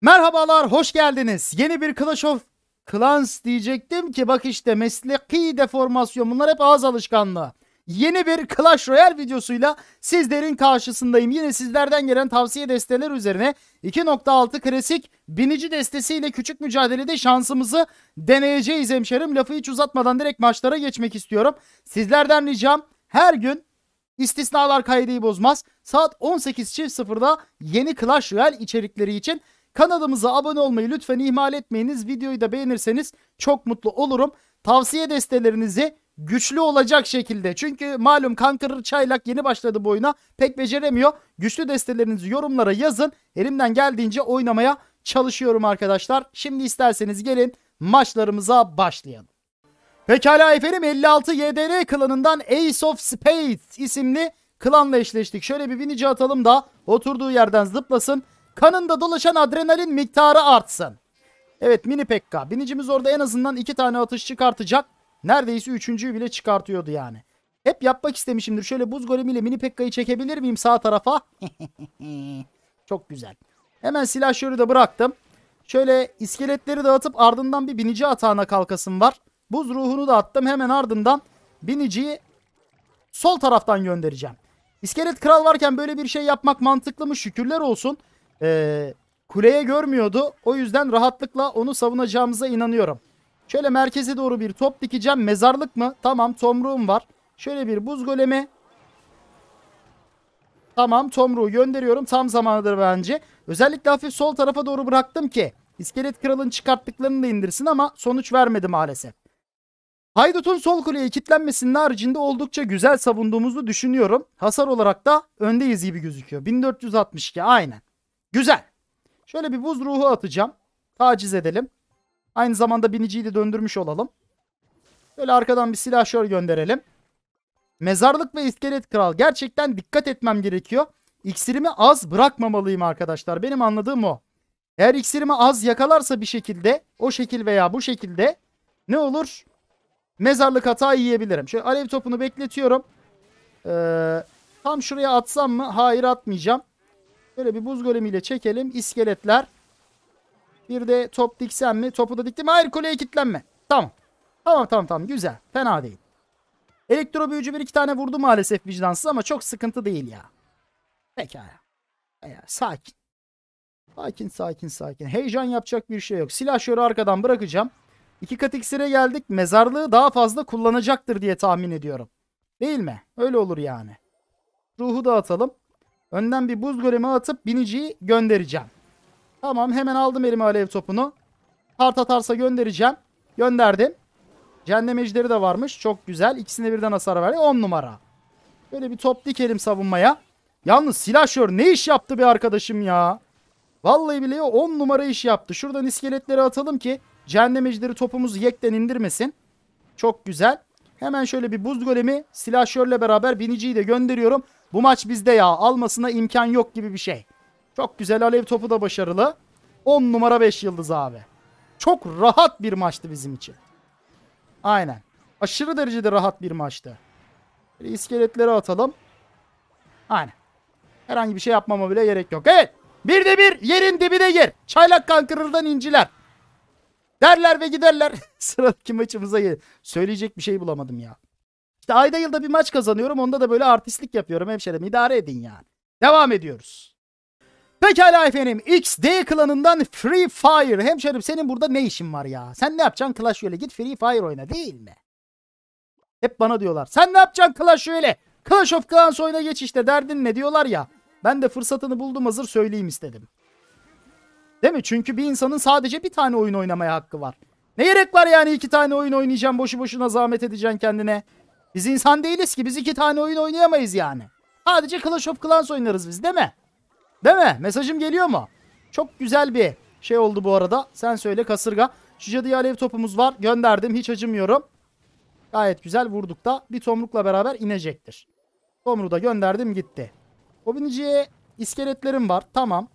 Merhabalar, hoş geldiniz. Yeni bir Clash of Clans diyecektim ki bak işte mesleki deformasyon bunlar hep ağız alışkanlığı. Yeni bir Clash Royale videosuyla sizlerin karşısındayım. Yine sizlerden gelen tavsiye desteler üzerine 2.6 klasik binici destesiyle küçük mücadelede şansımızı deneyeceğiz hemşerim. Lafı hiç uzatmadan direkt maçlara geçmek istiyorum. Sizlerden ricam her gün istisnalar kaydı bozmaz. Saat 18.00'da yeni Clash Royale içerikleri için Kanalımıza abone olmayı lütfen ihmal etmeyiniz. Videoyu da beğenirseniz çok mutlu olurum. Tavsiye destelerinizi güçlü olacak şekilde. Çünkü malum Kankırır Çaylak yeni başladı bu oyuna. Pek beceremiyor. Güçlü destelerinizi yorumlara yazın. Elimden geldiğince oynamaya çalışıyorum arkadaşlar. Şimdi isterseniz gelin maçlarımıza başlayalım. Pekala efendim 56 YDR klanından Ace of Spades isimli klanla eşleştik. Şöyle bir vinici atalım da oturduğu yerden zıplasın. Kanında dolaşan adrenalin miktarı artsın. Evet mini pekka. Binicimiz orada en azından iki tane atış çıkartacak. Neredeyse üçüncüyü bile çıkartıyordu yani. Hep yapmak istemişimdir. Şöyle buz golemiyle mini pekkayı çekebilir miyim sağ tarafa? Çok güzel. Hemen silahşörü de bıraktım. Şöyle iskeletleri dağıtıp ardından bir binici atağına kalkasım var. Buz ruhunu da attım. Hemen ardından biniciyi sol taraftan göndereceğim. İskelet kral varken böyle bir şey yapmak mantıklı mı? Şükürler olsun e, kuleye görmüyordu. O yüzden rahatlıkla onu savunacağımıza inanıyorum. Şöyle merkeze doğru bir top dikeceğim. Mezarlık mı? Tamam tomruğum var. Şöyle bir buz golemi. Tamam tomruğu gönderiyorum. Tam zamanıdır bence. Özellikle hafif sol tarafa doğru bıraktım ki iskelet kralın çıkarttıklarını da indirsin ama sonuç vermedi maalesef. Haydut'un sol kuleye kilitlenmesinin haricinde oldukça güzel savunduğumuzu düşünüyorum. Hasar olarak da öndeyiz gibi gözüküyor. 1462 aynen. Güzel. Şöyle bir buz ruhu atacağım. Taciz edelim. Aynı zamanda biniciyi de döndürmüş olalım. Böyle arkadan bir silahşör gönderelim. Mezarlık ve iskelet kral. Gerçekten dikkat etmem gerekiyor. İksirimi az bırakmamalıyım arkadaşlar. Benim anladığım o. Eğer iksirimi az yakalarsa bir şekilde o şekil veya bu şekilde ne olur? Mezarlık hata yiyebilirim. Şöyle alev topunu bekletiyorum. Ee, tam şuraya atsam mı? Hayır atmayacağım. Şöyle bir buz golemiyle çekelim. İskeletler. Bir de top diksem mi? Topu da diktim. Hayır kuleye kilitlenme. Tamam. Tamam tamam tamam. Güzel. Fena değil. Elektro büyücü bir iki tane vurdu maalesef vicdansız ama çok sıkıntı değil ya. Pekala. Pekala. Ee, sakin. Sakin sakin sakin. Heyecan yapacak bir şey yok. Silah şöyle arkadan bırakacağım. İki kat iksire geldik. Mezarlığı daha fazla kullanacaktır diye tahmin ediyorum. Değil mi? Öyle olur yani. Ruhu dağıtalım. Önden bir buz golemi atıp biniciyi göndereceğim. Tamam hemen aldım elime alev topunu. Tart atarsa göndereceğim. Gönderdim. Cehennem de varmış. Çok güzel. İkisine birden hasar verdi. 10 numara. Böyle bir top dikelim savunmaya. Yalnız silahşör ne iş yaptı bir arkadaşım ya. Vallahi bile 10 numara iş yaptı. Şuradan iskeletleri atalım ki cehennem topumuzu yekten indirmesin. Çok güzel. Hemen şöyle bir buz golemi silahşörle beraber biniciyi de gönderiyorum. Bu maç bizde ya. Almasına imkan yok gibi bir şey. Çok güzel alev topu da başarılı. 10 numara 5 yıldız abi. Çok rahat bir maçtı bizim için. Aynen. Aşırı derecede rahat bir maçtı. Böyle iskeletleri atalım. Aynen. Herhangi bir şey yapmama bile gerek yok. Evet. Bir de bir yerin dibine gir. Çaylak kankırırdan inciler. Derler ve giderler. Sıradaki maçımıza gel. Söyleyecek bir şey bulamadım ya. İşte ayda yılda bir maç kazanıyorum. Onda da böyle artistlik yapıyorum hemşerim. İdare edin yani. Devam ediyoruz. Pekala efendim. XD klanından Free Fire. Hemşerim senin burada ne işin var ya? Sen ne yapacaksın Clash Royale? E git Free Fire oyna değil mi? Hep bana diyorlar. Sen ne yapacaksın Clash Royale? E? Clash of Clans oyuna geç işte derdin ne diyorlar ya. Ben de fırsatını buldum hazır söyleyeyim istedim. Değil mi? Çünkü bir insanın sadece bir tane oyun oynamaya hakkı var. Ne gerek var yani iki tane oyun oynayacağım boşu boşuna zahmet edeceksin kendine. Biz insan değiliz ki. Biz iki tane oyun oynayamayız yani. Sadece Clash of Clans oynarız biz değil mi? Değil mi? Mesajım geliyor mu? Çok güzel bir şey oldu bu arada. Sen söyle kasırga. Şu cadıya alev topumuz var. Gönderdim. Hiç acımıyorum. Gayet güzel vurduk da bir tomrukla beraber inecektir. Tomru da gönderdim gitti. Bobinici'ye iskeletlerim var. Tamam.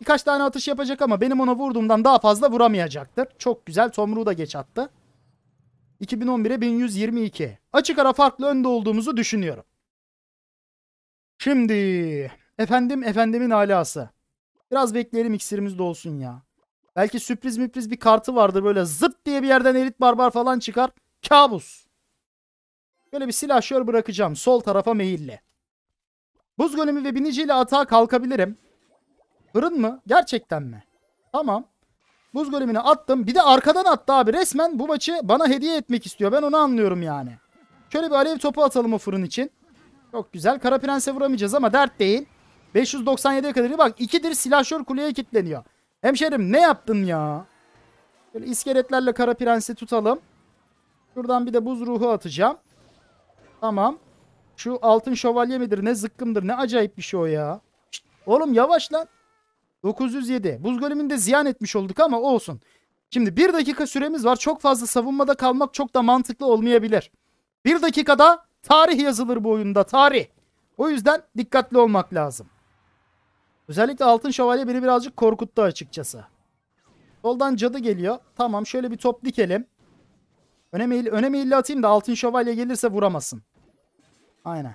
Birkaç tane atış yapacak ama benim ona vurduğumdan daha fazla vuramayacaktır. Çok güzel. Tomruğu da geç attı. 2011'e 1122. Açık ara farklı önde olduğumuzu düşünüyorum. Şimdi efendim efendimin alası. Biraz bekleyelim iksirimiz de olsun ya. Belki sürpriz müpriz bir kartı vardır böyle zırt diye bir yerden elit barbar falan çıkar. Kabus. Böyle bir silahşör bırakacağım sol tarafa meyille. Buz golemi ve biniciyle atağa kalkabilirim. Fırın mı? Gerçekten mi? Tamam. Buz golemini attım. Bir de arkadan attı abi. Resmen bu maçı bana hediye etmek istiyor. Ben onu anlıyorum yani. Şöyle bir alev topu atalım o fırın için. Çok güzel. Kara Prens'e vuramayacağız ama dert değil. 597'ye kadar. Bak ikidir silahşör kuleye kilitleniyor. Hemşerim ne yaptın ya? Böyle iskeletlerle Kara Prens'i tutalım. Şuradan bir de buz ruhu atacağım. Tamam. Şu altın şövalye midir ne zıkkımdır ne acayip bir şey o ya. Şişt, oğlum yavaş lan. 907. Buz golemini ziyan etmiş olduk ama olsun. Şimdi bir dakika süremiz var. Çok fazla savunmada kalmak çok da mantıklı olmayabilir. Bir dakikada tarih yazılır bu oyunda. Tarih. O yüzden dikkatli olmak lazım. Özellikle altın şövalye beni birazcık korkuttu açıkçası. Soldan cadı geliyor. Tamam şöyle bir top dikelim. Öne meyilli, öne atayım da altın şövalye gelirse vuramasın. Aynen.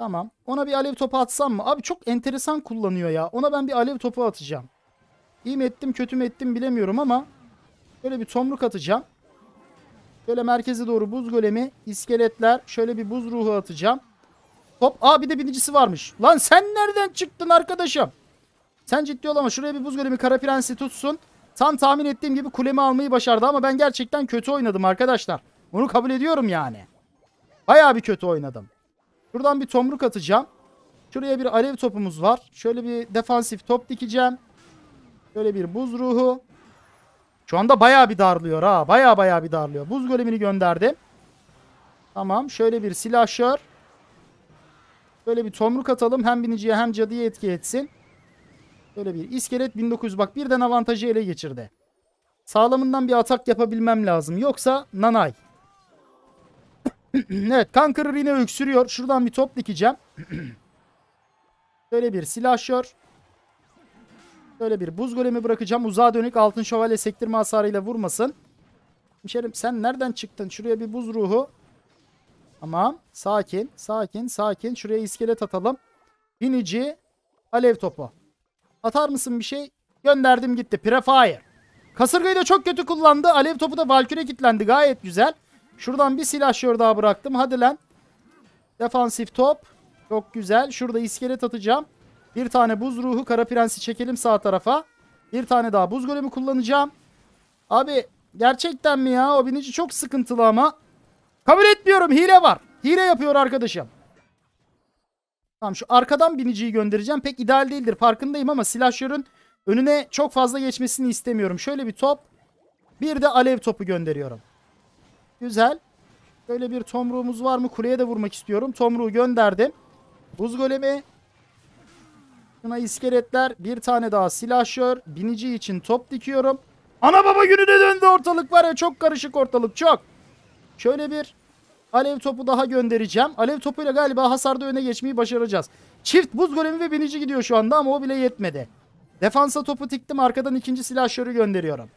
Tamam. Ona bir alev topu atsam mı? Abi çok enteresan kullanıyor ya. Ona ben bir alev topu atacağım. İyi mi ettim kötü mü ettim bilemiyorum ama böyle bir tomruk atacağım. Böyle merkeze doğru buz golemi, iskeletler, şöyle bir buz ruhu atacağım. Hop. Aa bir de binicisi varmış. Lan sen nereden çıktın arkadaşım? Sen ciddi ol ama şuraya bir buz golemi kara prensi tutsun. Tam tahmin ettiğim gibi kulemi almayı başardı ama ben gerçekten kötü oynadım arkadaşlar. Bunu kabul ediyorum yani. Bayağı bir kötü oynadım. Şuradan bir tomruk atacağım. Şuraya bir alev topumuz var. Şöyle bir defansif top dikeceğim. Şöyle bir buz ruhu. Şu anda baya bir darlıyor ha. baya baya bir darlıyor. Buz golemini gönderdim. Tamam. Şöyle bir silahşör. Böyle bir tomruk atalım. Hem biniciye hem cadıya etki etsin. Böyle bir iskelet 1900 bak birden avantajı ele geçirdi. Sağlamından bir atak yapabilmem lazım. Yoksa nanay. evet kan yine öksürüyor. Şuradan bir top dikeceğim. Böyle bir silahşör. Böyle bir buz golemi bırakacağım. Uzağa dönük altın şövalye sektirme hasarıyla vurmasın. Hemşerim sen nereden çıktın? Şuraya bir buz ruhu. Tamam. Sakin. Sakin. Sakin. Şuraya iskelet atalım. Binici. Alev topu. Atar mısın bir şey? Gönderdim gitti. Prefire. Kasırgayı da çok kötü kullandı. Alev topu da Valkyrie kilitlendi. Gayet güzel. Şuradan bir silahşör daha bıraktım. Hadi lan. Defansif top. Çok güzel. Şurada iskelet atacağım. Bir tane buz ruhu kara prensi çekelim sağ tarafa. Bir tane daha buz golemi kullanacağım. Abi gerçekten mi ya? O binici çok sıkıntılı ama. Kabul etmiyorum. Hile var. Hile yapıyor arkadaşım. Tamam şu arkadan biniciyi göndereceğim. Pek ideal değildir farkındayım ama silahşörün önüne çok fazla geçmesini istemiyorum. Şöyle bir top. Bir de alev topu gönderiyorum. Güzel. Böyle bir tomruğumuz var mı? Kuleye de vurmak istiyorum. Tomruğu gönderdim. Buz golemi. Şuna iskeletler. Bir tane daha silahşör. Binici için top dikiyorum. Ana baba gününe döndü ortalık var ya. Çok karışık ortalık. Çok. Şöyle bir alev topu daha göndereceğim. Alev topuyla galiba hasarda öne geçmeyi başaracağız. Çift buz golemi ve binici gidiyor şu anda ama o bile yetmedi. Defansa topu tiktim. Arkadan ikinci silahşörü gönderiyorum.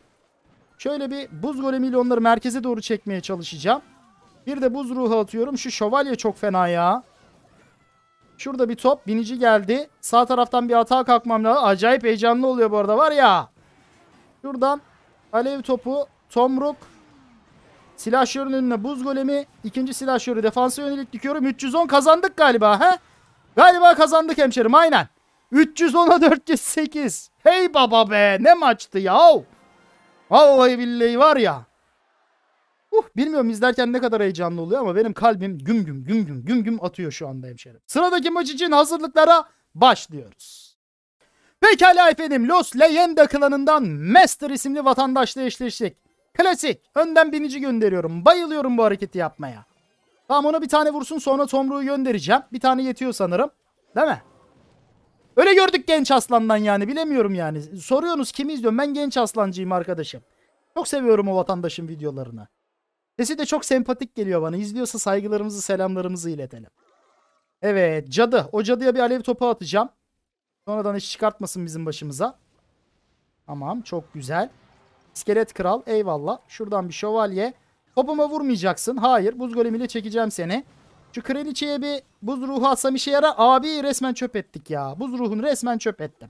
Şöyle bir buz golemiyle onları merkeze doğru çekmeye çalışacağım. Bir de buz ruhu atıyorum. Şu şövalye çok fena ya. Şurada bir top. Binici geldi. Sağ taraftan bir hata kalkmam lazım. Acayip heyecanlı oluyor bu arada var ya. Şuradan alev topu. Tomruk. Silahşörün önüne buz golemi. İkinci silahşörü defansa yönelik dikiyorum. 310 kazandık galiba he? Galiba kazandık hemşerim aynen. 310'a 408. Hey baba be ne maçtı yahu. Vallahi billahi var ya. Uh bilmiyorum izlerken ne kadar heyecanlı oluyor ama benim kalbim güm güm güm güm güm güm atıyor şu anda hemşerim. Sıradaki maç için hazırlıklara başlıyoruz. Pekala efendim Los Leyenda klanından Master isimli vatandaşla eşleştik. Klasik. Önden binici gönderiyorum. Bayılıyorum bu hareketi yapmaya. Tamam ona bir tane vursun sonra tomruğu göndereceğim. Bir tane yetiyor sanırım. Değil mi? Öyle gördük genç aslandan yani bilemiyorum yani. Soruyorsunuz kimi izliyorum ben genç aslancıyım arkadaşım. Çok seviyorum o vatandaşın videolarını. Sesi de çok sempatik geliyor bana. İzliyorsa saygılarımızı selamlarımızı iletelim. Evet cadı. O cadıya bir alev topu atacağım. Sonradan hiç çıkartmasın bizim başımıza. Tamam çok güzel. İskelet kral eyvallah. Şuradan bir şövalye. Topuma vurmayacaksın. Hayır buz golemiyle çekeceğim seni. Şu kraliçeye bir buz ruhu atsam işe yara. Abi resmen çöp ettik ya. Buz ruhunu resmen çöp ettim.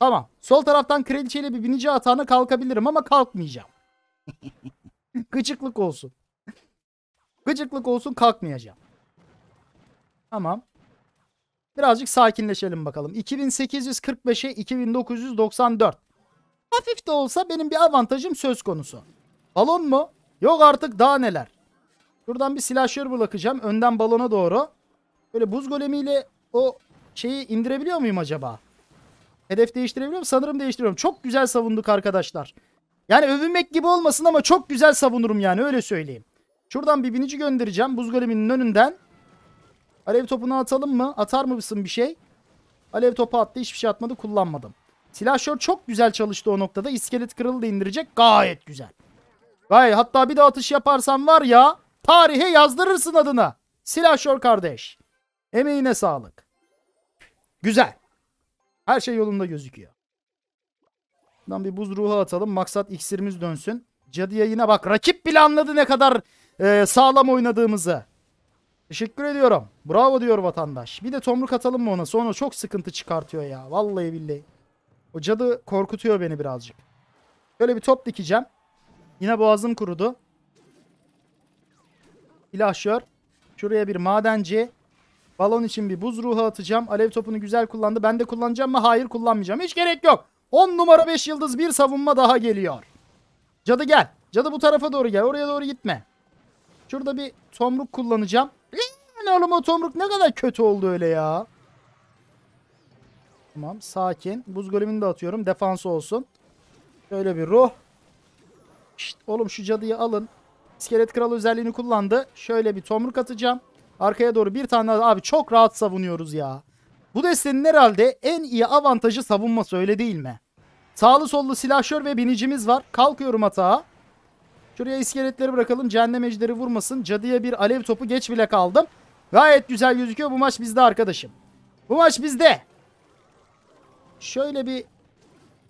Tamam. Sol taraftan kraliçeyle bir binici atağına kalkabilirim ama kalkmayacağım. Gıcıklık olsun. Gıcıklık olsun kalkmayacağım. Tamam. Birazcık sakinleşelim bakalım. 2845'e 2994. Hafif de olsa benim bir avantajım söz konusu. Balon mu? Yok artık daha neler. Şuradan bir silahşör bırakacağım. Önden balona doğru. Böyle buz golemiyle o şeyi indirebiliyor muyum acaba? Hedef değiştirebiliyor muyum? Sanırım değiştiriyorum. Çok güzel savunduk arkadaşlar. Yani övünmek gibi olmasın ama çok güzel savunurum yani öyle söyleyeyim. Şuradan bir binici göndereceğim. Buz goleminin önünden. Alev topunu atalım mı? Atar mısın bir şey? Alev topu attı. Hiçbir şey atmadı. Kullanmadım. Silahşör çok güzel çalıştı o noktada. İskelet kralı indirecek. Gayet güzel. Gayet. Hatta bir de atış yaparsam var ya. Tarihe yazdırırsın adına. Silahşör kardeş. Emeğine sağlık. Güzel. Her şey yolunda gözüküyor. Buradan bir buz ruhu atalım. Maksat iksirimiz dönsün. Cadıya yine bak. Rakip bile anladı ne kadar e, sağlam oynadığımızı. Teşekkür ediyorum. Bravo diyor vatandaş. Bir de tomruk atalım mı ona? Sonra çok sıkıntı çıkartıyor ya. Vallahi billahi. O cadı korkutuyor beni birazcık. Böyle bir top dikeceğim. Yine boğazım kurudu ilahşör. Şuraya bir madenci. Balon için bir buz ruhu atacağım. Alev topunu güzel kullandı. Ben de kullanacağım mı? Hayır kullanmayacağım. Hiç gerek yok. 10 numara 5 yıldız bir savunma daha geliyor. Cadı gel. Cadı bu tarafa doğru gel. Oraya doğru gitme. Şurada bir tomruk kullanacağım. Ne oğlum o tomruk ne kadar kötü oldu öyle ya. Tamam sakin. Buz golemini de atıyorum. Defans olsun. Şöyle bir ruh. Şişt, oğlum şu cadıyı alın. İskelet kralı özelliğini kullandı. Şöyle bir tomruk atacağım. Arkaya doğru bir tane daha abi çok rahat savunuyoruz ya. Bu destenin herhalde en iyi avantajı savunması öyle değil mi? Sağlı sollu silahşör ve binicimiz var. Kalkıyorum atağa. Şuraya iskeletleri bırakalım. Cehennem vurmasın. Cadıya bir alev topu geç bile kaldım. Gayet güzel gözüküyor. Bu maç bizde arkadaşım. Bu maç bizde. Şöyle bir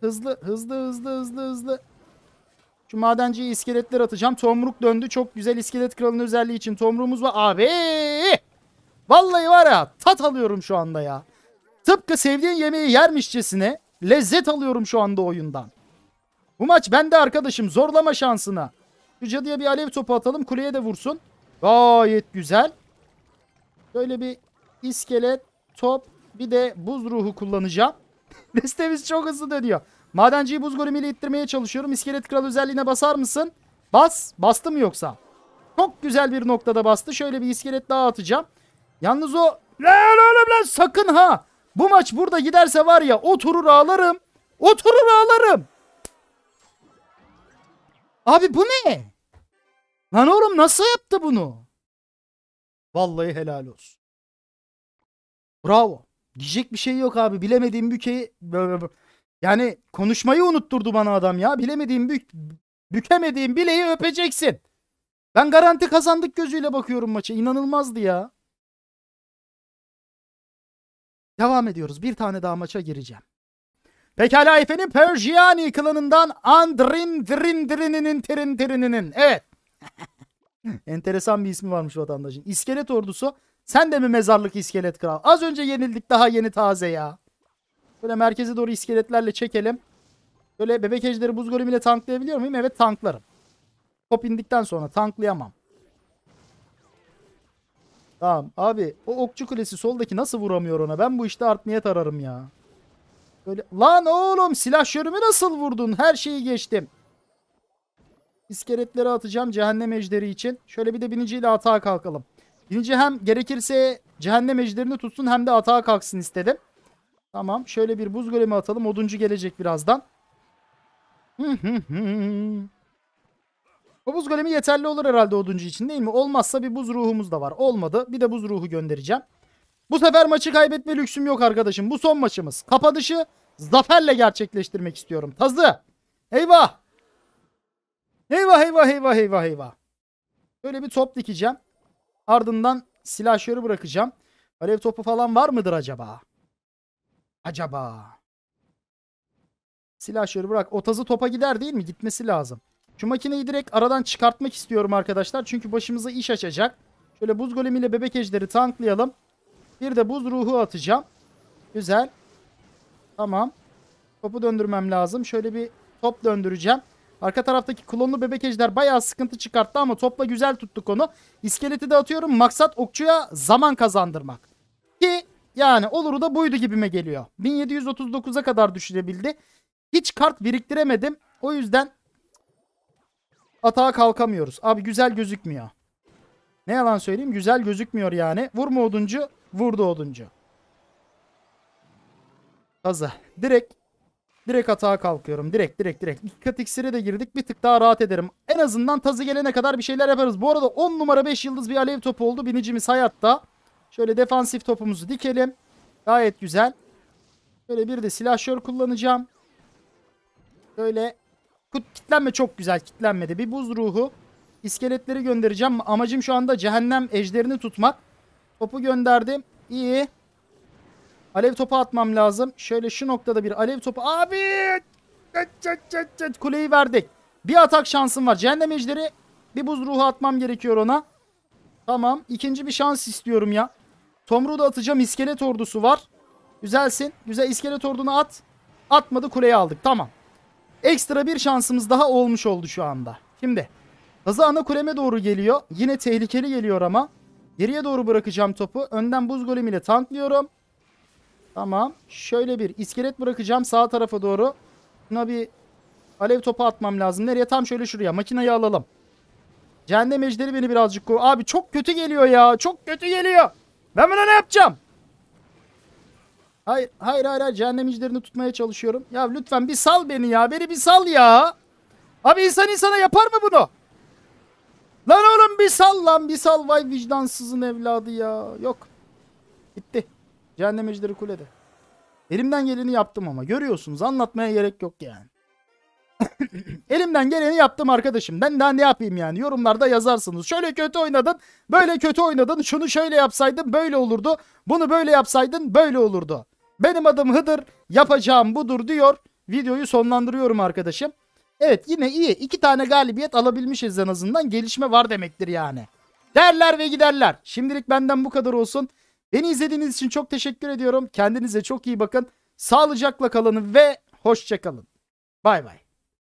hızlı hızlı hızlı hızlı hızlı. Şu madenciye iskeletler atacağım. Tomruk döndü. Çok güzel iskelet kralının özelliği için tomruğumuz var. Abi! Vallahi var ya tat alıyorum şu anda ya. Tıpkı sevdiğin yemeği yermişçesine lezzet alıyorum şu anda oyundan. Bu maç bende arkadaşım zorlama şansına. Şu cadıya bir alev topu atalım kuleye de vursun. Gayet güzel. Böyle bir iskelet, top bir de buz ruhu kullanacağım. Destemiz çok hızlı dönüyor. Madenciyi buz golemiyle ittirmeye çalışıyorum. İskelet kral özelliğine basar mısın? Bas. Bastı mı yoksa? Çok güzel bir noktada bastı. Şöyle bir iskelet daha atacağım. Yalnız o... Lan oğlum lan sakın ha. Bu maç burada giderse var ya oturur ağlarım. Oturur ağlarım. Abi bu ne? Lan oğlum nasıl yaptı bunu? Vallahi helal olsun. Bravo. Diyecek bir şey yok abi. Bilemediğim bükeyi... Yani konuşmayı unutturdu bana adam ya. Bilemediğim, bük, bükemediğim bileği öpeceksin. Ben garanti kazandık gözüyle bakıyorum maça. İnanılmazdı ya. Devam ediyoruz. Bir tane daha maça gireceğim. Pekala efendim Perjiani klanından Andrin Drin Drininin Terin Terininin. Evet. Enteresan bir ismi varmış vatandaşın. İskelet ordusu. Sen de mi mezarlık iskelet kral? Az önce yenildik daha yeni taze ya. Böyle merkeze doğru iskeletlerle çekelim. Böyle bebek ejderi buz golemiyle tanklayabiliyor muyum? Evet tanklarım. Top indikten sonra tanklayamam. Tamam abi o okçu kulesi soldaki nasıl vuramıyor ona? Ben bu işte art niyet ararım ya. Böyle lan oğlum silah silahşörümü nasıl vurdun? Her şeyi geçtim. İskeletleri atacağım cehennem ejderi için. Şöyle bir de biniciyle atağa kalkalım. Binici hem gerekirse cehennem ejderini tutsun hem de atağa kalksın istedim. Tamam. Şöyle bir buz golemi atalım. Oduncu gelecek birazdan. Hmm, hmm, hmm. Bu buz golemi yeterli olur herhalde oduncu için değil mi? Olmazsa bir buz ruhumuz da var. Olmadı. Bir de buz ruhu göndereceğim. Bu sefer maçı kaybetme lüksüm yok arkadaşım. Bu son maçımız. Kapatışı zaferle gerçekleştirmek istiyorum. Tazı. Eyvah. Eyvah eyvah eyvah eyvah eyvah. Böyle bir top dikeceğim. Ardından silahşörü bırakacağım. Alev topu falan var mıdır acaba? Acaba? silah Silahşörü bırak. o tazı topa gider değil mi? Gitmesi lazım. Şu makineyi direkt aradan çıkartmak istiyorum arkadaşlar. Çünkü başımıza iş açacak. Şöyle buz golemiyle bebek ejderi tanklayalım. Bir de buz ruhu atacağım. Güzel. Tamam. Topu döndürmem lazım. Şöyle bir top döndüreceğim. Arka taraftaki klonlu bebek ejder bayağı sıkıntı çıkarttı ama topla güzel tuttuk onu. İskeleti de atıyorum. Maksat okçuya zaman kazandırmak. Ki yani oluru da buydu gibime geliyor. 1739'a kadar düşürebildi. Hiç kart biriktiremedim. O yüzden atağa kalkamıyoruz. Abi güzel gözükmüyor. Ne yalan söyleyeyim güzel gözükmüyor yani. Vurma oduncu vurdu oduncu. Kazı. Direkt direkt atağa kalkıyorum. Direkt direkt direkt. İki kat iksire de girdik. Bir tık daha rahat ederim. En azından tazı gelene kadar bir şeyler yaparız. Bu arada 10 numara 5 yıldız bir alev topu oldu. Binicimiz hayatta. Şöyle defansif topumuzu dikelim. Gayet güzel. Şöyle bir de silahşör kullanacağım. Böyle kitlenme çok güzel kitlenmedi. Bir buz ruhu. İskeletleri göndereceğim. Amacım şu anda cehennem ejderini tutmak. Topu gönderdim. İyi. Alev topu atmam lazım. Şöyle şu noktada bir alev topu. Abi! Çet çet çet çet. Kuleyi verdik. Bir atak şansım var. Cehennem ejderi bir buz ruhu atmam gerekiyor ona. Tamam. İkinci bir şans istiyorum ya. Tomru da atacağım. İskelet ordusu var. Güzelsin. Güzel iskelet ordunu at. Atmadı kuleyi aldık. Tamam. Ekstra bir şansımız daha olmuş oldu şu anda. Şimdi Kaza ana kuleme doğru geliyor. Yine tehlikeli geliyor ama. Geriye doğru bırakacağım topu. Önden buz golem ile tanklıyorum. Tamam. Şöyle bir iskelet bırakacağım sağ tarafa doğru. Buna bir alev topu atmam lazım. Nereye? Tam şöyle şuraya. Makinayı alalım. Cehennem ejderi beni birazcık koru. Abi çok kötü geliyor ya. Çok kötü geliyor. Ben buna ne yapacağım? Hayır, hayır, hayır, hayır. Cehennem icilerini tutmaya çalışıyorum. Ya lütfen bir sal beni ya. Beni bir sal ya. Abi insan insana yapar mı bunu? Lan oğlum bir sal lan. Bir sal vay vicdansızın evladı ya. Yok. Gitti. Cehennem icileri kulede. Elimden geleni yaptım ama. Görüyorsunuz anlatmaya gerek yok yani. Elimden geleni yaptım arkadaşım. Ben daha ne yapayım yani? Yorumlarda yazarsınız. Şöyle kötü oynadın, böyle kötü oynadın. Şunu şöyle yapsaydın böyle olurdu. Bunu böyle yapsaydın böyle olurdu. Benim adım Hıdır, yapacağım budur diyor. Videoyu sonlandırıyorum arkadaşım. Evet yine iyi. iki tane galibiyet alabilmişiz en azından. Gelişme var demektir yani. Derler ve giderler. Şimdilik benden bu kadar olsun. Beni izlediğiniz için çok teşekkür ediyorum. Kendinize çok iyi bakın. Sağlıcakla kalın ve hoşçakalın. Bay bay.